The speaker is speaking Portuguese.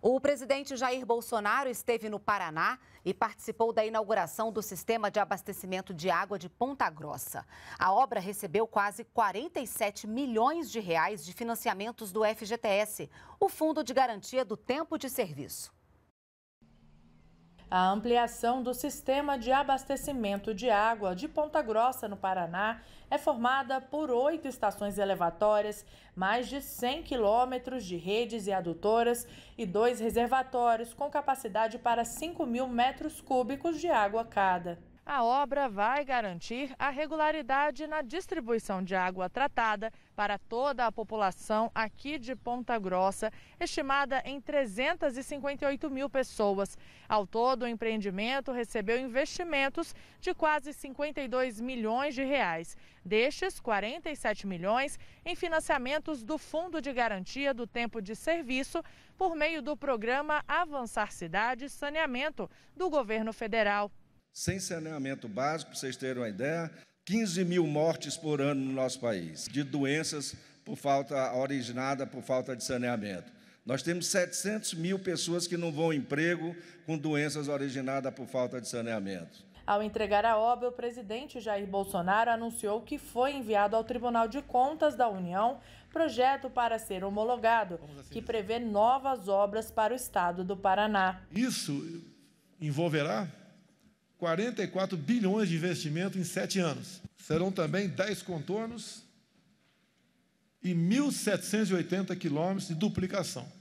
O presidente Jair Bolsonaro esteve no Paraná e participou da inauguração do sistema de abastecimento de água de Ponta Grossa. A obra recebeu quase 47 milhões de reais de financiamentos do FGTS, o Fundo de Garantia do Tempo de Serviço a ampliação do sistema de abastecimento de água de Ponta Grossa, no Paraná, é formada por oito estações elevatórias, mais de 100 quilômetros de redes e adutoras e dois reservatórios com capacidade para 5 mil metros cúbicos de água cada a obra vai garantir a regularidade na distribuição de água tratada para toda a população aqui de Ponta Grossa, estimada em 358 mil pessoas. Ao todo, o empreendimento recebeu investimentos de quase 52 milhões de reais. Destes, 47 milhões em financiamentos do Fundo de Garantia do Tempo de Serviço por meio do programa Avançar Cidade Saneamento do governo federal sem saneamento básico, para vocês terem uma ideia, 15 mil mortes por ano no nosso país, de doenças por falta originada por falta de saneamento. Nós temos 700 mil pessoas que não vão ao emprego com doenças originadas por falta de saneamento. Ao entregar a obra, o presidente Jair Bolsonaro anunciou que foi enviado ao Tribunal de Contas da União projeto para ser homologado, assim que prevê novas obras para o estado do Paraná. Isso envolverá 44 bilhões de investimento em sete anos. Serão também 10 contornos e 1.780 quilômetros de duplicação.